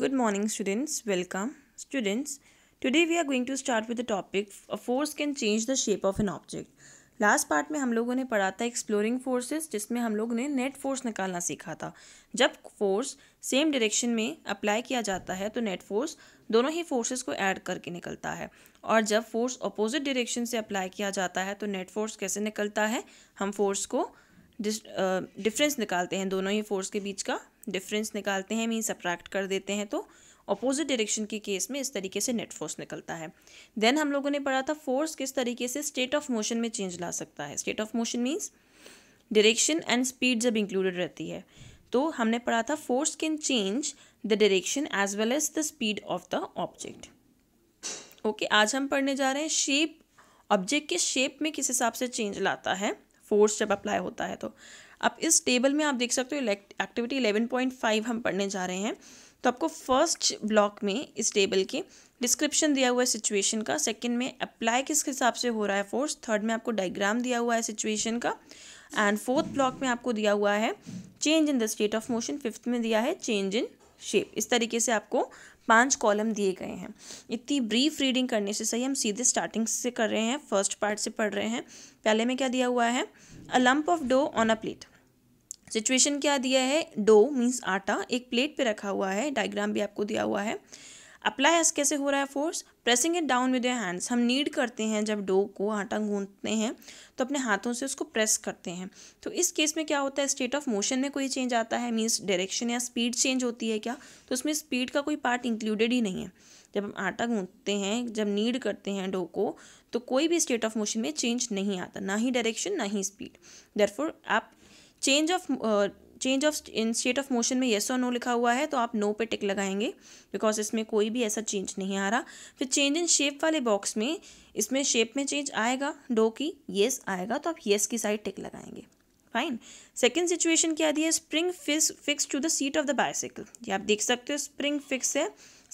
Good morning students, welcome. Students, today we are going to start with the topic a force can change the shape of an object. Last part में हम लोगों ने पढ़ा था exploring forces जिसमें हम लोगों ने नेट फोर्स निकालना सीखा था जब फोर्स सेम डायरेक्शन में अप्लाई किया जाता है तो नेट फोर्स दोनों ही फोर्सेस को ऐड करके निकलता है और जब फोर्स अपोजिट डायरेक्शन से अप्लाई किया जाता है तो नेट फोर्स कैसे निकलता है हम फोर्स को डिफरेंस निकालते हैं दोनों ही फोर्स के बीच का डिफरेंस निकालते हैं मीन सप्रैक्ट कर देते हैं तो अपोजिट डायरेक्शन के केस में इस तरीके से नेट फोर्स निकलता है देन हम लोगों ने पढ़ा था फोर्स किस तरीके से स्टेट ऑफ मोशन में चेंज ला सकता है state of motion means direction and speed जब इंक्लूडेड रहती है तो हमने पढ़ा था force can change the direction as well as the speed of the object okay आज हम पढ़ने जा रहे हैं शेप ऑब्जेक्ट के शेप में किस हिसाब से चेंज लाता है फोर्स जब अप्लाई होता है तो अब इस टेबल में आप देख सकते हो एक्टिविटी इलेवन पॉइंट फाइव हम पढ़ने जा रहे हैं तो आपको फर्स्ट ब्लॉक में इस टेबल के डिस्क्रिप्शन दिया हुआ है सिचुएशन का सेकंड में अप्लाई किस हिसाब से हो रहा है फोर्स थर्ड में आपको डायग्राम दिया हुआ है सिचुएशन का एंड फोर्थ ब्लॉक में आपको दिया हुआ है change in the state of motion fifth में दिया है चेंज इन शेप इस तरीके से आपको पांच कॉलम दिए गए हैं इतनी ब्रीफ रीडिंग करने से सही हम सीधे स्टार्टिंग से कर रहे हैं फर्स्ट पार्ट से पढ़ रहे हैं पहले में क्या दिया हुआ है a lump of dough on a plate situation क्या दिया है डो मीन्स आटा एक प्लेट पे रखा हुआ है डायग्राम भी आपको दिया हुआ है अप्लाई एस कैसे हो रहा है force pressing it down with your hands हम नीड करते हैं जब डो को आटा गूंथते हैं तो अपने हाथों से उसको प्रेस करते हैं तो इस केस में क्या होता है स्टेट ऑफ मोशन में कोई चेंज आता है मीन्स डायरेक्शन या स्पीड चेंज होती है क्या तो उसमें स्पीड का कोई पार्ट इंक्लूडेड ही नहीं है जब हम आटा गूंथते हैं जब नीड करते हैं डो को तो कोई भी स्टेट ऑफ मोशन में चेंज नहीं आता ना ही डायरेक्शन ना ही स्पीड दरफोर आप change of change of in state of motion में येस और नो लिखा हुआ है तो आप नो पे टिक लगाएंगे बिकॉज इसमें कोई भी ऐसा चेंज नहीं आ रहा फिर चेंज इन शेप वाले बॉक्स में इसमें शेप में चेंज आएगा डो की येस आएगा तो आप येस की साइड टिक लगाएंगे फाइन सेकेंड सिचुएशन क्या दी है spring fix fix to the seat of the bicycle ये आप देख सकते हो स्प्रिंग फिक्स है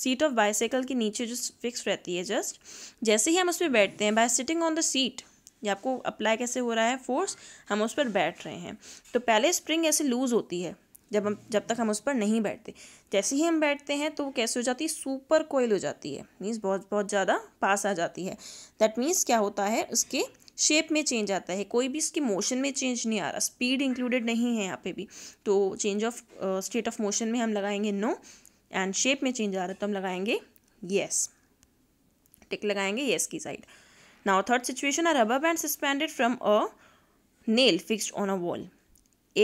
सीट ऑफ बाइसाइकिल के नीचे जो फिक्स रहती है जस्ट जैसे ही हम उस पर बैठते हैं by sitting on the seat या आपको अप्लाई कैसे हो रहा है फोर्स हम उस पर बैठ रहे हैं तो पहले स्प्रिंग ऐसे लूज़ होती है जब हम जब तक हम उस पर नहीं बैठते जैसे ही हम बैठते हैं तो वो कैसे हो जाती है सुपर कोयल हो जाती है मीन्स बहुत बहुत ज़्यादा पास आ जाती है दैट मीन्स क्या होता है उसके शेप में चेंज आता है कोई भी इसके मोशन में चेंज नहीं आ रहा स्पीड इंक्लूडेड नहीं है यहाँ पे भी तो change of state of motion में हम लगाएंगे नो एंड शेप में चेंज आ रहा है तो हम लगाएंगे येस yes. टिक लगाएंगे येस yes की side now third situation a rubber band suspended from a nail fixed on a wall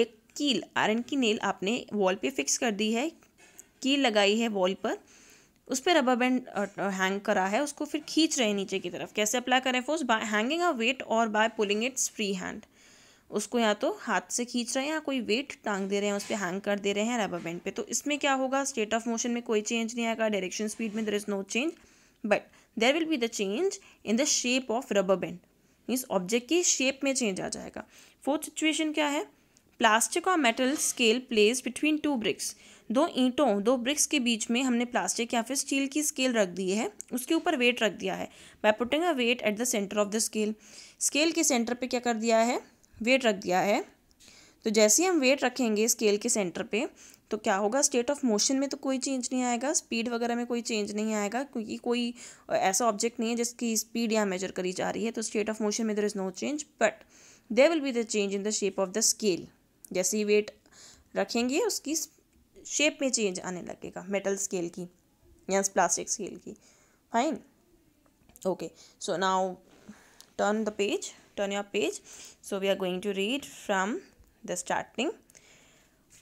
एक कील आयरन की नेल आपने वॉल पे फिक्स कर दी है कील लगाई है वॉल पर उस पर रबर बैंड हैंग करा है उसको फिर खींच रहे हैं नीचे की तरफ कैसे अप्लाई करें force by hanging a weight or by pulling its free hand उसको या तो हाथ से खींच रहे हैं या कोई वेट टांग दे रहे हैं उस पर हैंग कर दे रहे हैं रबर बैंड पे तो इसमें क्या होगा स्टेट ऑफ मोशन में कोई चेंज नहीं आएगा डायरेक्शन स्पीड में there is no change but there will be the change in the shape of rubber band means object की शेप में चेंज आ जाएगा फोर्थ सिचुएशन क्या है प्लास्टिक और metal scale place between two bricks दो ईंटों दो ब्रिक्स के बीच में हमने प्लास्टिक या फिर स्टील की स्केल रख दी है उसके ऊपर वेट रख दिया है by putting a weight at the centre of the scale scale के सेंटर पे क्या कर दिया है वेट रख दिया है तो जैसे ही हम वेट रखेंगे स्केल के सेंटर पे तो क्या होगा स्टेट ऑफ मोशन में तो कोई चेंज नहीं आएगा स्पीड वगैरह में कोई चेंज नहीं आएगा क्योंकि कोई ऐसा ऑब्जेक्ट नहीं है जिसकी स्पीड यहाँ मेजर करी जा रही है तो स्टेट ऑफ मोशन में there is no change but there will be the change in the shape of the scale जैसे ही वेट रखेंगे उसकी शेप में चेंज आने लगेगा मेटल स्केल की या प्लास्टिक स्केल की fine okay so now turn the page turn your page so we are going to read from the starting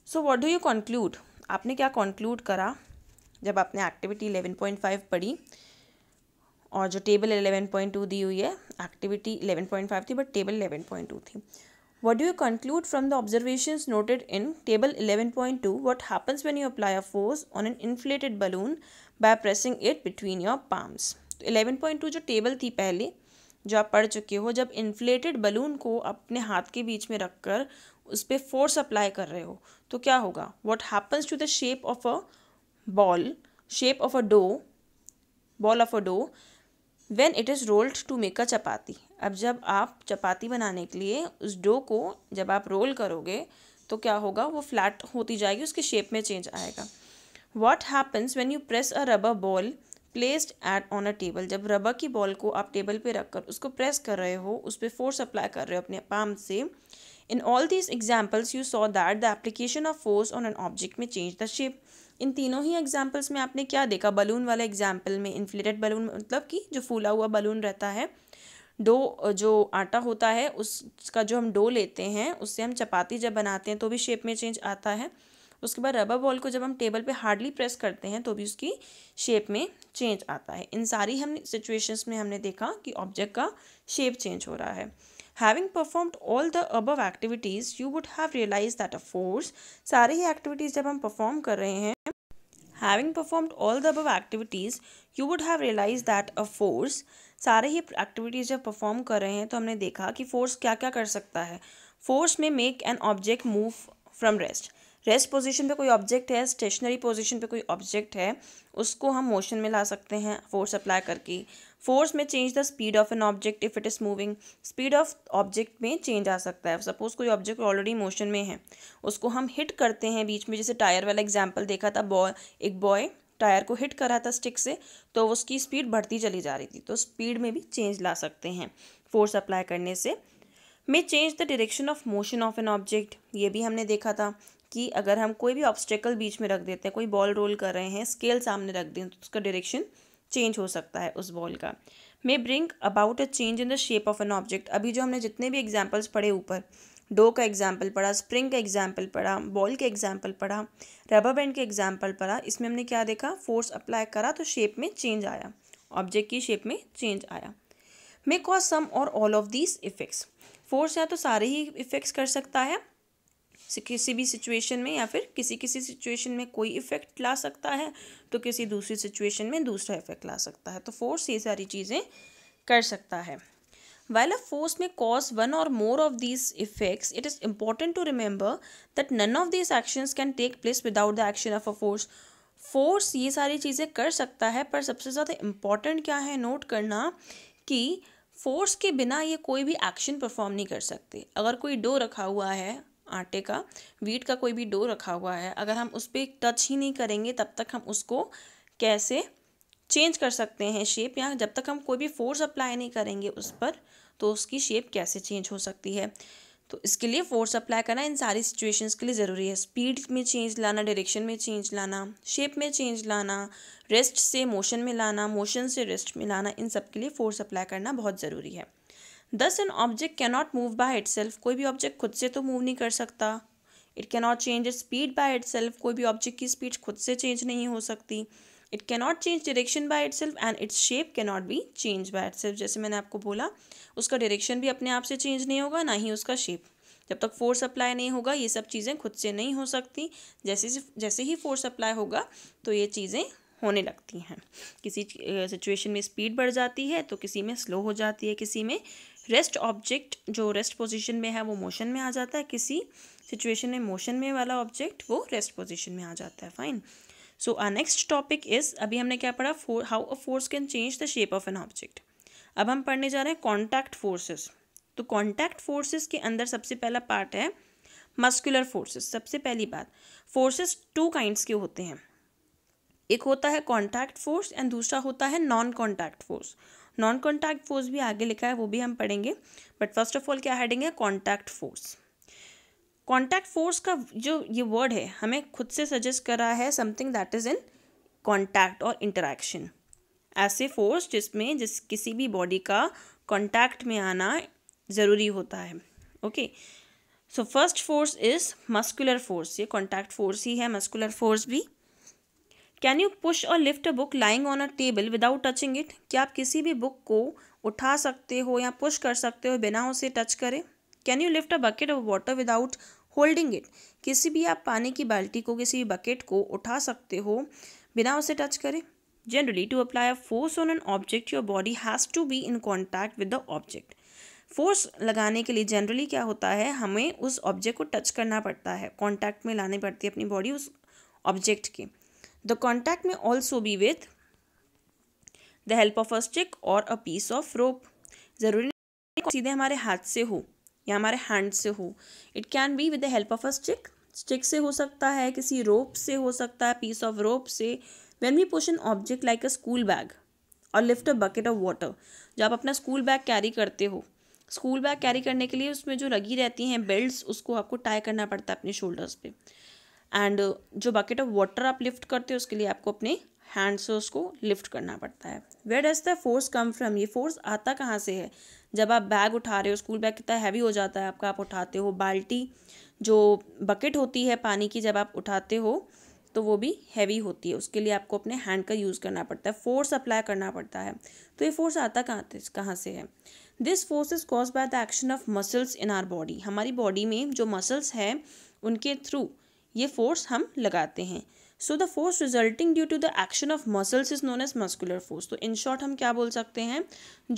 so what do you conclude आपने क्या कंक्लूड करा जब आपने एक्टिविटी इलेवन पॉइंट फाइव पढ़ी और जो table point two दी हुई है एक्टिविटी इलेवन पॉइंट फाइव थी but table eleven point two थी what do you conclude from the observation noted in table eleven point two what happens when you apply a force on an inflated balloon by pressing it between your palms तो eleven जो table थी पहले जो आप पढ़ चुके हो जब इन्फ्लेटेड बलून को अपने हाथ के बीच में रखकर उस पर फोर्स अप्लाई कर रहे हो तो क्या होगा what happens to the shape of a ball shape of a dough ball of a dough when it is rolled to make a chapati अब जब आप चपाती बनाने के लिए उस डो को जब आप रोल करोगे तो क्या होगा वो फ्लैट होती जाएगी उसके शेप में चेंज आएगा what happens when you press a rubber ball placed at on a table जब रबर की बॉल को आप टेबल पे रखकर उसको प्रेस कर रहे हो उस पर फोर्स अप्लाई कर रहे हो अपने पाम से In all these examples, you saw that the application of force on an object may change the shape. इन तीनों ही एग्जाम्पल्स में आपने क्या देखा बलून वाले एग्जाम्पल में इन्फ्लेटेड बलून मतलब कि जो फूला हुआ बलून रहता है डो जो आटा होता है उसका जो हम डो लेते हैं उससे हम चपाती जब बनाते हैं तो भी शेप में चेंज आता है उसके बाद रबर बॉल को जब हम टेबल पे हार्डली प्रेस करते हैं तो भी उसकी शेप में चेंज आता है इन सारी हम सिचुएशंस में हमने देखा कि ऑब्जेक्ट का शेप चेंज हो रहा है having performed all the above activities you would have realise that a force सारे ही एक्टिविटीज़ जब हम परफॉर्म कर रहे हैं having performed all the above activities you would have realise that a force सारे ही एक्टिविटीज़ जब परफॉर्म कर रहे हैं तो हमने देखा कि फोर्स क्या क्या कर सकता है force may make an object move from rest rest position पर कोई ऑब्जेक्ट है स्टेशनरी पोजिशन पर कोई ऑब्जेक्ट है उसको हम मोशन में ला सकते हैं फोर्स अप्लाई करके force may change the speed of an object if it is moving speed of object में चेंज आ सकता है सपोज़ कोई ऑब्जेक्ट ऑलरेडी मोशन में है उसको हम हिट करते हैं बीच में जैसे टायर वाला एग्जाम्पल देखा था बॉय एक बॉय टायर को हिट कर रहा था स्टिक से तो उसकी स्पीड बढ़ती चली जा रही थी तो स्पीड में भी चेंज ला सकते हैं फोर्स अप्लाई करने से may change the direction of motion of an object ये भी हमने देखा था कि अगर हम कोई भी ऑब्स्टेकल बीच में रख देते हैं कोई बॉल रोल कर रहे हैं स्केल सामने रख दें तो उसका डायरेक्शन चेंज हो सकता है उस बॉल का may bring about a change in the shape of an object अभी जो हमने जितने भी एग्जाम्पल्स पढ़े ऊपर डो का एग्जाम्पल पढ़ा स्प्रिंग का एग्जाम्पल पढ़ा बॉल के एग्जाम्पल पढ़ा रबर बैंड के एग्जाम्पल पढ़ा इसमें हमने क्या देखा फोर्स अप्लाई करा तो शेप में चेंज आया ऑब्जेक्ट की शेप में चेंज आया मे cause some or all of these effects force या तो सारे ही इफेक्ट्स कर सकता है किसी भी सिचुएशन में या फिर किसी किसी सिचुएशन में कोई इफ़ेक्ट ला सकता है तो किसी दूसरी सिचुएशन में दूसरा इफ़ेक्ट ला सकता है तो फोर्स ये सारी चीज़ें कर सकता है While a force may cause one or more of this effects it is important to remember that none of this actions can take place without the action of a force force ये सारी चीज़ें कर सकता है पर सबसे ज़्यादा important क्या है नोट करना कि फोर्स के बिना ये कोई भी एक्शन परफॉर्म नहीं कर सकते अगर कोई डो रखा हुआ है आटे का वीट का कोई भी डो रखा हुआ है अगर हम उस पर टच ही नहीं करेंगे तब तक हम उसको कैसे चेंज कर सकते हैं शेप या जब तक हम कोई भी फोर्स अप्लाई नहीं करेंगे उस पर तो उसकी शेप कैसे चेंज हो सकती है तो इसके लिए फोर्स अप्लाई करना इन सारी सिचुएशंस के लिए ज़रूरी है स्पीड में चेंज लाना डायरेक्शन में चेंज लाना शेप में चेंज लाना रेस्ट से मोशन में लाना मोशन से रेस्ट में लाना इन सब के लिए फोर्स अप्लाई करना बहुत ज़रूरी है thus an object cannot move by it कोई भी ऑब्जेक्ट खुद से तो मूव नहीं कर सकता it cannot change it speed by it कोई भी ऑब्जेक्ट की स्पीड खुद से चेंज नहीं हो सकती it cannot change direction by itself and its shape cannot be change by itself जैसे मैंने आपको बोला उसका डायरेक्शन भी अपने आप से चेंज नहीं होगा ना ही उसका शेप जब तक फोर्स अप्लाई नहीं होगा ये सब चीज़ें खुद से नहीं हो सकती जैसे जैसे ही फोर्स अप्लाई होगा तो ये चीज़ें होने लगती हैं किसी सिचुएशन में स्पीड बढ़ जाती है तो किसी में स्लो हो जाती है किसी में रेस्ट ऑब्जेक्ट जो रेस्ट पोजीशन में है वो मोशन में आ जाता है किसी सिचुएशन में मोशन में वाला ऑब्जेक्ट वो रेस्ट पोजीशन में आ जाता है fine so our next topic is अभी हमने क्या पढ़ा how a force can change the shape of an object अब हम पढ़ने जा रहे हैं कॉन्टैक्ट फोर्सेस तो कॉन्टैक्ट फोर्सेज के अंदर सबसे पहला पार्ट है मस्कुलर फोर्सेस सबसे पहली बात फोर्सेस टू काइंड्स के होते हैं एक होता है कॉन्टैक्ट फोर्स एंड दूसरा होता है non contact force non contact force भी आगे लिखा है वो भी हम पढ़ेंगे बट फर्स्ट ऑफ ऑल क्या हेडिंग है कॉन्टैक्ट फोर्स कॉन्टैक्ट फोर्स का जो ये वर्ड है हमें खुद से सजेस्ट करा है something that is in contact or interaction ऐसे फोर्स जिसमें जिस किसी भी बॉडी का कॉन्टैक्ट में आना ज़रूरी होता है okay so first force is muscular force ये कॉन्टैक्ट फोर्स ही है मस्कुलर फोर्स भी can you push or lift a book lying on a table without touching it क्या आप किसी भी बुक को उठा सकते हो या पुश कर सकते हो बिना उसे टच करें can you lift a bucket of water without holding it किसी भी आप पानी की बाल्टी को किसी भी बकेट को उठा सकते हो बिना उसे टच करें generally to apply a force on an object your body has to be in contact with the object force लगाने के लिए जनरली क्या होता है हमें उस ऑब्जेक्ट को टच करना पड़ता है कॉन्टैक्ट में लानी पड़ती है अपनी बॉडी उस ऑब्जेक्ट के द कॉन्टैक्ट में also be with the help of a stick or a piece of रोप ज़रूरी नहीं सीधे हमारे हाथ से हो या हमारे हैंड से हो it can be with the help of a stick stick से हो सकता है किसी रोप से हो सकता है पीस ऑफ रोप से when we push an object like a school bag or lift a bucket of water जो आप अपना स्कूल बैग कैरी करते हो स्कूल बैग कैरी करने के लिए उसमें जो लगी रहती हैं बेल्ट उसको आपको टाई करना पड़ता है अपने शोल्डर्स पे एंड uh, जो बकेट ऑफ वाटर आप लिफ्ट करते हो उसके लिए आपको अपने हैंड से उसको लिफ्ट करना पड़ता है where does the force come from ये फोर्स आता कहाँ से है जब आप बैग उठा रहे हो स्कूल बैग कितना हैवी हो जाता है आपका आप उठाते हो बाल्टी जो बकेट होती है पानी की जब आप उठाते हो तो वो भी हैवी होती है उसके लिए आपको अपने हैंड का यूज़ करना पड़ता है फोर्स अप्लाई करना पड़ता है तो ये फोर्स आता कहाँ कहाँ से है this force is cause by the action of muscles in our body हमारी बॉडी में जो मसल्स हैं उनके थ्रू ये फोर्स हम लगाते हैं so the force resulting due to the action of muscles is known as muscular force तो इन शॉर्ट हम क्या बोल सकते हैं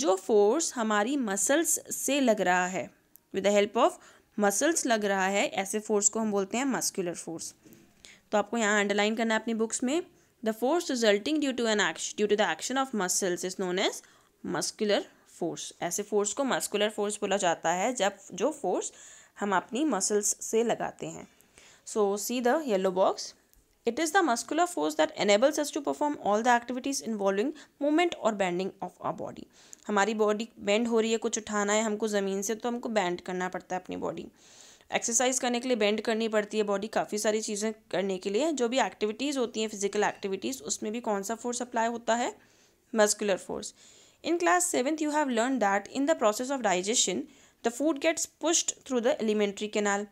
जो फोर्स हमारी मसल्स से लग रहा है with the help of muscles लग रहा है ऐसे फोर्स को हम बोलते हैं मस्कुलर फोर्स तो आपको यहाँ अंडरलाइन करना है अपनी बुक्स में the force resulting due to an action due to the action of muscles is known as muscular force ऐसे फोर्स को मस्कुलर फोर्स बोला जाता है जब जो फोर्स हम अपनी मसल्स से लगाते हैं So see the yellow box. It is the muscular force that enables us to perform all the activities involving movement or bending of our body. हमारी बॉडी बेंड हो रही है कुछ उठाना है हमको ज़मीन से तो हमको बेंड करना पड़ता है अपनी बॉडी एक्सरसाइज करने के लिए बेंड करनी पड़ती है बॉडी काफ़ी सारी चीज़ें करने के लिए जो भी एक्टिविटीज़ होती हैं फिजिकल एक्टिविटीज़ उसमें भी कौन सा फोर्स अप्लाई होता है muscular force In class 7th, you have learned that in the process of digestion, the food gets pushed through the alimentary canal.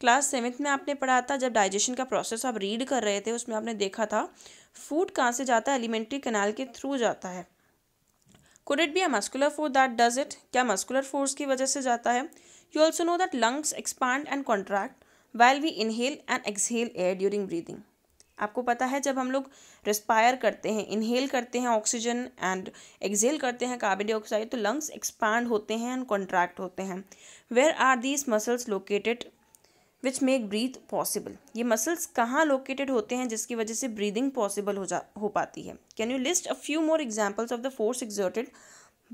Class seventh में आपने पढ़ा था जब डाइजेशन का प्रोसेस आप रीड कर रहे थे उसमें आपने देखा था फूड कहाँ से जाता है एलिमेंट्री कनाल के थ्रू जाता है could it be a muscular force that does it क्या मस्कुलर फोर्स की वजह से जाता है you also know that lungs expand and contract while we inhale and exhale air during breathing आपको पता है जब हम लोग रिस्पायर करते हैं इनहेल करते हैं ऑक्सीजन एंड एक्सेल करते हैं कार्बन डाइऑक्साइड तो लंग्स एक्सपांड होते हैं एंड कॉन्ट्रैक्ट होते हैं where are these muscles located which make breathe possible ये मसल्स कहाँ लोकेटेड होते हैं जिसकी वजह से ब्रीदिंग पॉसिबल हो जा हो पाती है can you list a few more examples of the force exerted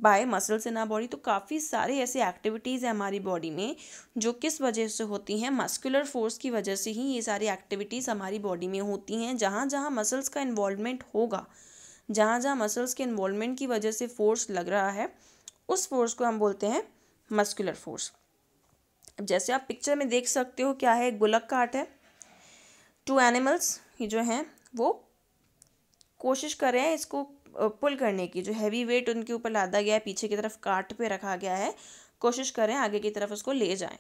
by muscles in our body तो काफ़ी सारे ऐसे एक्टिविटीज़ हैं हमारी बॉडी में जो किस वजह से होती हैं मस्कुलर फोर्स की वजह से ही ये सारी एक्टिविटीज़ हमारी बॉडी में होती हैं जहाँ जहाँ मसल्स का इन्वॉल्वमेंट होगा जहाँ जहाँ मसल्स के इन्वॉल्वमेंट की वजह से फोर्स लग रहा है उस फोर्स को हम बोलते हैं मस्कुलर फोर्स अब जैसे आप पिक्चर में देख सकते हो क्या है गुलक का आर्ट है टू एनिमल्स ये जो हैं वो कोशिश कर रहे हैं इसको पुल करने की जो हैवी वेट उनके ऊपर लादा गया है पीछे की तरफ काट पे रखा गया है कोशिश करें आगे की तरफ उसको ले जाएं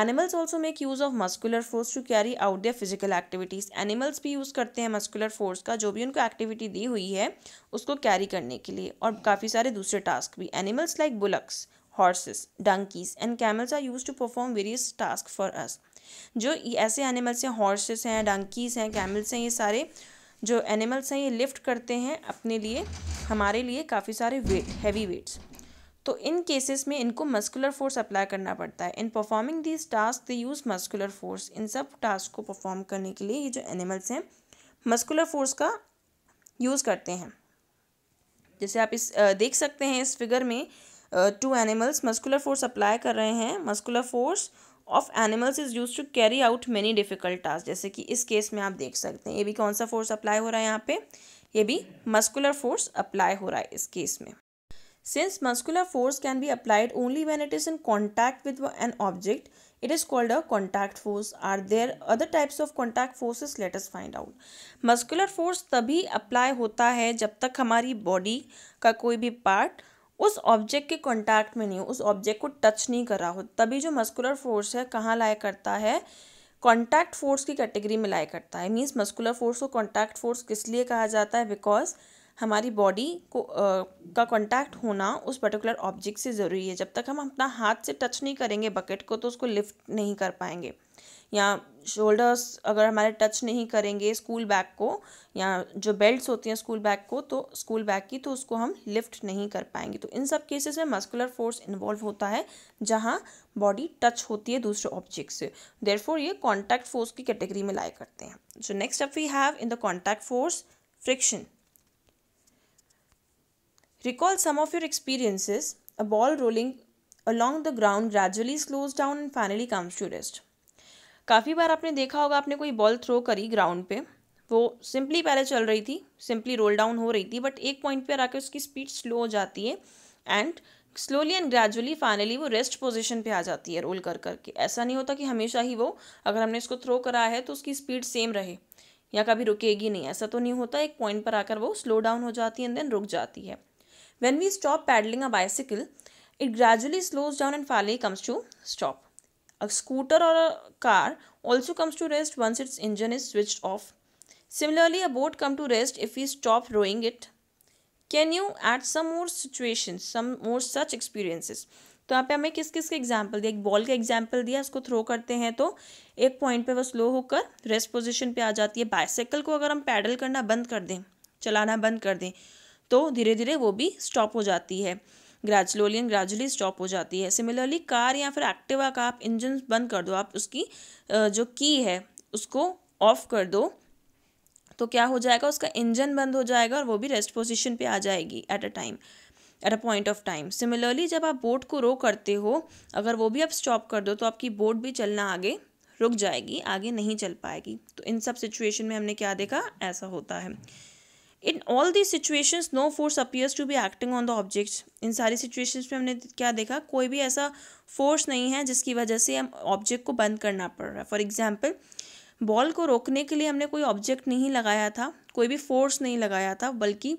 animals also make use of muscular force to carry out their physical activities animals भी यूज़ करते हैं मस्कुलर फोर्स का जो भी उनको एक्टिविटी दी हुई है उसको कैरी करने के लिए और काफ़ी सारे दूसरे टास्क भी animals like bullocks horses donkeys and camels are use to perform various task for us जो ऐसे एनिमल्स हैं हॉर्सेस हैं डंकीज़ हैं कैमल्स हैं ये सारे जो एनिमल्स हैं ये लिफ्ट करते हैं अपने लिए हमारे लिए काफ़ी सारे वेट हैवी वेट्स तो इन केसेस में इनको मस्कुलर फोर्स अप्लाई करना पड़ता है in performing this task they use muscular force इन सब टास्क को परफॉर्म करने के लिए ये जो एनिमल्स हैं मस्कुलर फोर्स का यूज़ करते हैं जैसे आप इस देख सकते हैं इस फिगर में two animals muscular force apply कर रहे हैं muscular force of animals is use to carry out many difficult task जैसे कि इस केस में आप देख सकते हैं ये भी कौन सा फोर्स अप्लाई हो रहा है यहाँ पे ये भी मस्कुलर फोर्स अप्लाई हो रहा है इस केस में since muscular force can be applied only when it is in contact with an object it is called a contact force are there other types of contact forces let's find out muscular force तभी apply होता है जब तक हमारी body का कोई भी part उस ऑब्जेक्ट के कॉन्टैक्ट में नहीं हो उस ऑब्जेक्ट को टच नहीं कर रहा हो तभी जो मस्कुलर फोर्स है कहाँ लाया करता है कॉन्टैक्ट फोर्स की कैटेगरी में लाया करता है मीन्स मस्कुलर फोर्स को कॉन्टैक्ट फोर्स किस लिए कहा जाता है बिकॉज हमारी बॉडी को आ, का कॉन्टैक्ट होना उस पर्टिकुलर ऑब्जेक्ट से ज़रूरी है जब तक हम अपना हाथ से टच नहीं करेंगे बकेट को तो उसको लिफ्ट नहीं कर पाएंगे या शोल्डर्स अगर हमारे टच नहीं करेंगे स्कूल बैग को या जो बेल्ट्स होती हैं स्कूल बैग को तो स्कूल बैग की तो उसको हम लिफ्ट नहीं कर पाएंगे तो इन सब केसेस में मस्कुलर फोर्स इन्वॉल्व होता है जहाँ बॉडी टच होती है दूसरे ऑब्जेक्ट से फोर ये कॉन्टैक्ट फोर्स की कैटेगरी में लाए करते हैं so next up we have in the contact force friction recall some of your experiences a ball rolling along the ground gradually slows down and finally comes to rest काफ़ी बार आपने देखा होगा आपने कोई बॉल थ्रो करी ground पे वो सिंपली पहले चल रही थी सिंपली रोल डाउन हो रही थी बट एक पॉइंट पर आकर उसकी स्पीड स्लो हो जाती है and slowly and gradually finally वो रेस्ट पोजिशन पर आ जाती है रोल कर करके ऐसा नहीं होता कि हमेशा ही वो अगर हमने इसको थ्रो करा है तो उसकी स्पीड सेम रहे या कभी रुकेगी नहीं ऐसा तो नहीं होता एक पॉइंट पर आकर वो स्लो डाउन हो जाती है एंड देन रुक जाती है when we stop pedalling a bicycle it gradually slows down and finally comes to stop A scooter or a car also comes to rest once its engine is switched off. Similarly, a boat comes to rest if we stop rowing it. Can you at some more situation some more such experiences? तो यहाँ पे हमें किस किस के example दिया एक ball का एग्जाम्पल दिया उसको थ्रो करते हैं तो एक पॉइंट पे वो स्लो होकर रेस्ट पोजिशन पे आ जाती है बाइसाइकिल को अगर हम पैडल करना बंद कर दें चलाना बंद कर दें तो धीरे धीरे वो भी स्टॉप हो जाती है ग्रेजुअली एंड ग्रेजुअली स्टॉप हो जाती है सिमिलरली कार या फिर एक्टिवा का आप इंजन बंद कर दो आप उसकी जो की है उसको ऑफ कर दो तो क्या हो जाएगा उसका इंजन बंद हो जाएगा और वो भी रेस्ट पोजिशन पर आ जाएगी at a time at a point of time similarly जब आप बोट को रो करते हो अगर वो भी आप स्टॉप कर दो तो आपकी बोट भी चलना आगे रुक जाएगी आगे नहीं चल पाएगी तो इन सब सिचुएशन में हमने क्या देखा ऐसा होता है in all the situations no force appears to be acting on the objects in सारी सिचुएशंस में हमने क्या देखा कोई भी ऐसा फोर्स नहीं है जिसकी वजह से हम ऑब्जेक्ट को बंद करना पड़ रहा है फॉर एग्जाम्पल बॉल को रोकने के लिए हमने कोई ऑब्जेक्ट नहीं लगाया था कोई भी फोर्स नहीं लगाया था बल्कि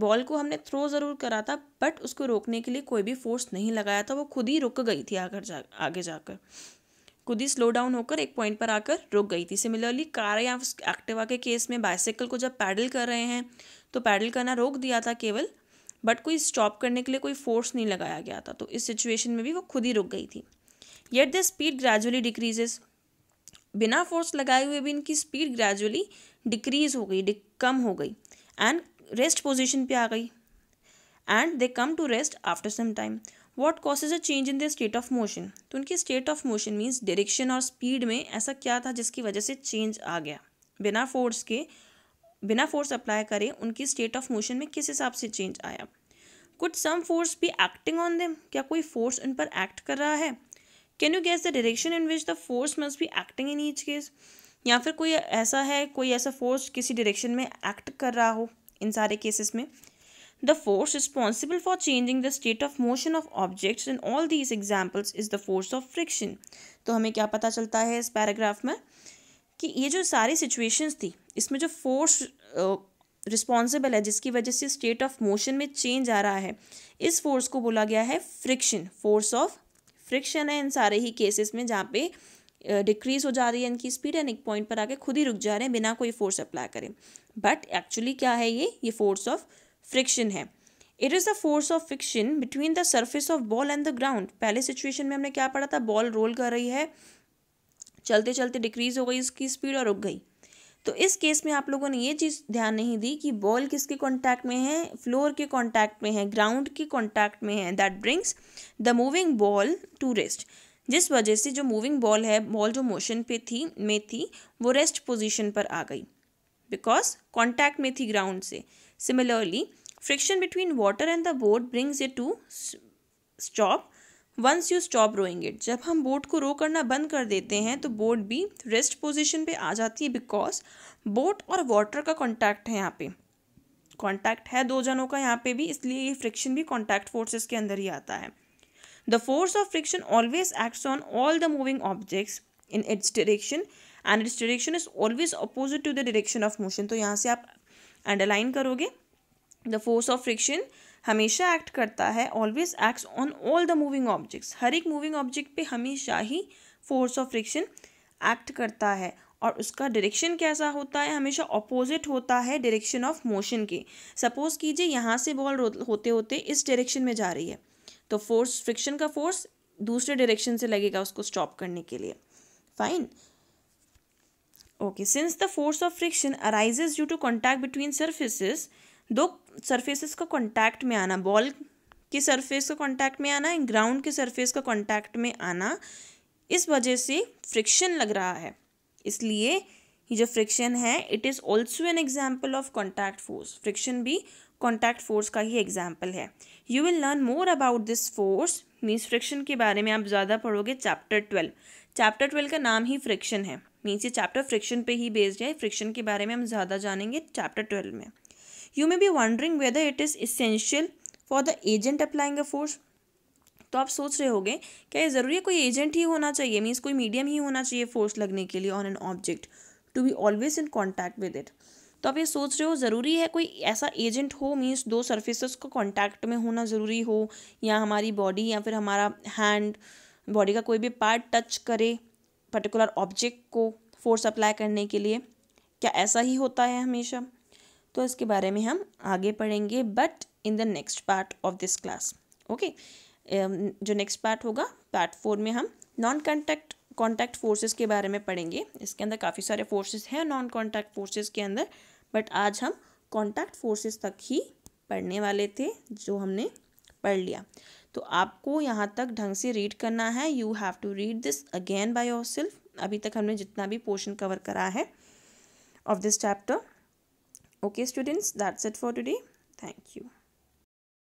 बॉल को हमने थ्रो ज़रूर करा था बट उसको रोकने के लिए कोई भी फोर्स नहीं लगाया था वो खुद ही रुक गई थी आकर जा आगे जाकर खुद ही स्लो डाउन होकर एक पॉइंट पर आकर रुक गई थी सिमिलरली कार या एक्टिवा के केस में बाइसाइकिल को जब पैडल कर रहे हैं तो पैडल करना रोक दिया था केवल बट कोई स्टॉप करने के लिए कोई फोर्स नहीं लगाया गया था तो इस सिचुएशन में भी वो खुद ही रुक गई थी yet the speed gradually decreases बिना फोर्स लगाए हुए भी इनकी स्पीड ग्रेजुअली डिक्रीज हो गई कम हो गई एंड रेस्ट पोजिशन पर आ गई and they come to rest after some time what causes a change in the state of motion तो उनकी state of motion means direction और स्पीड में ऐसा क्या था जिसकी वजह से चेंज आ गया बिना फोर्स के बिना फोर्स अप्लाई करे उनकी स्टेट ऑफ मोशन में किस हिसाब से चेंज आया कुछ सम फोर्स भी एक्टिंग ऑन दम क्या कोई फोर्स उन पर एक्ट कर रहा है can you guess the direction in which the force must be acting in each case या फिर कोई ऐसा है कोई ऐसा फोर्स किसी डायरेक्शन में एक्ट कर रहा हो इन सारे केसेस में The force responsible for changing the state of motion of objects in all these examples is the force of friction. तो हमें क्या पता चलता है इस पैराग्राफ में कि ये जो सारी सिचुएशंस थी इसमें जो फोर्स रिस्पॉन्सिबल uh, है जिसकी वजह से स्टेट ऑफ मोशन में चेंज आ रहा है इस फोर्स को बोला गया है फ्रिक्शन फोर्स ऑफ फ्रिक्शन है इन सारे ही केसेस में जहाँ पे डिक्रीज uh, हो जा रही है इनकी स्पीड एंड एक पॉइंट पर आके खुद ही रुक जा रहे हैं बिना कोई फोर्स अप्लाई करें बट एक्चुअली क्या है ये ये फोर्स ऑफ फ्रिक्शन है it is the force of friction between the surface of ball and the ground पहले सिचुएशन में हमने क्या पढ़ा था बॉल रोल कर रही है चलते चलते डिक्रीज हो गई उसकी स्पीड और रुक गई तो इस केस में आप लोगों ने ये चीज़ ध्यान नहीं दी कि बॉल किसके कॉन्टैक्ट में है फ्लोर के कॉन्टैक्ट में है ग्राउंड के कॉन्टैक्ट में है that brings the moving ball to rest जिस वजह से जो मूविंग बॉल है बॉल जो मोशन पे थी में थी वो रेस्ट पोजीशन पर आ गई because contact में थी ground से similarly friction between water and the boat brings it to stop once you stop rowing it जब हम बोट को रो करना बंद कर देते हैं तो बोट भी रेस्ट पोजिशन पे आ जाती है बिकॉज बोट और वाटर का कॉन्टैक्ट है यहाँ पे कॉन्टैक्ट है दो जनों का यहाँ पे भी इसलिए ये फ्रिक्शन भी कॉन्टैक्ट फोर्सेस के अंदर ही आता है the force of friction always acts on all the moving objects in its direction and its direction is always opposite to the direction of motion तो यहाँ से आप अंडरलाइन करोगे द फोर्स ऑफ फ्रिक्शन हमेशा एक्ट करता है always acts on all the moving objects हर एक मूविंग ऑब्जेक्ट पे हमेशा ही फोर्स ऑफ फ्रिक्शन एक्ट करता है और उसका डायरेक्शन कैसा होता है हमेशा अपोजिट होता है डायरेक्शन ऑफ मोशन के सपोज कीजिए यहाँ से बॉल होते होते इस डायरेक्शन में जा रही है तो फोर्स फ्रिक्शन का फोर्स दूसरे डायरेक्शन से लगेगा उसको स्टॉप करने के लिए fine okay since the force of friction arises due to contact between surfaces दो सर्फेसिस का कॉन्टैक्ट में आना बॉल के सर्फेस का कॉन्टैक्ट में आना ग्राउंड के सर्फेस का कॉन्टैक्ट में आना इस वजह से फ्रिक्शन लग रहा है इसलिए ये जो फ्रिक्शन है it is also an example of contact force friction भी कॉन्टैक्ट फोर्स का ही एग्जाम्पल है you will learn more about this force means friction के बारे में आप ज़्यादा पढ़ोगे चैप्टर ट्वेल्व चैप्टर ट्वेल्व का नाम ही फ्रिक्शन है मीन्स ये चैप्टर फ्रिक्शन पे ही बेस्ड है फ्रिक्शन के बारे में हम ज़्यादा जानेंगे चैप्टर ट्वेल्व में you may be wondering whether it is essential for the agent applying a force तो आप सोच रहे होगे क्या ये ज़रूरी है कोई एजेंट ही होना चाहिए मीन्स कोई मीडियम ही होना चाहिए फोर्स लगने के लिए on an object to be always in contact with it तो आप ये सोच रहे हो ज़रूरी है कोई ऐसा एजेंट हो मीन्स दो सर्फेसेस को कॉन्टैक्ट में होना ज़रूरी हो या हमारी बॉडी या फिर हमारा हैंड बॉडी का कोई भी पार्ट टच करे पर्टिकुलर ऑब्जेक्ट को फोर्स अप्लाई करने के लिए क्या ऐसा ही होता है हमेशा तो इसके बारे में हम आगे पढ़ेंगे but in the next part of this class okay जो नेक्स्ट पार्ट होगा पार्ट फोर में हम नॉन कॉन्टैक्ट कॉन्टैक्ट फोर्सेस के बारे में पढ़ेंगे इसके अंदर काफ़ी सारे फोर्सेस हैं नॉन कॉन्टैक्ट फोर्सेस के अंदर बट आज हम कॉन्टैक्ट फोर्सेस तक ही पढ़ने वाले थे जो हमने पढ़ लिया तो आपको यहाँ तक ढंग से रीड करना है you have to read this again by yourself अभी तक हमने जितना भी पोर्शन कवर करा है of this chapter okay students that's it for today thank you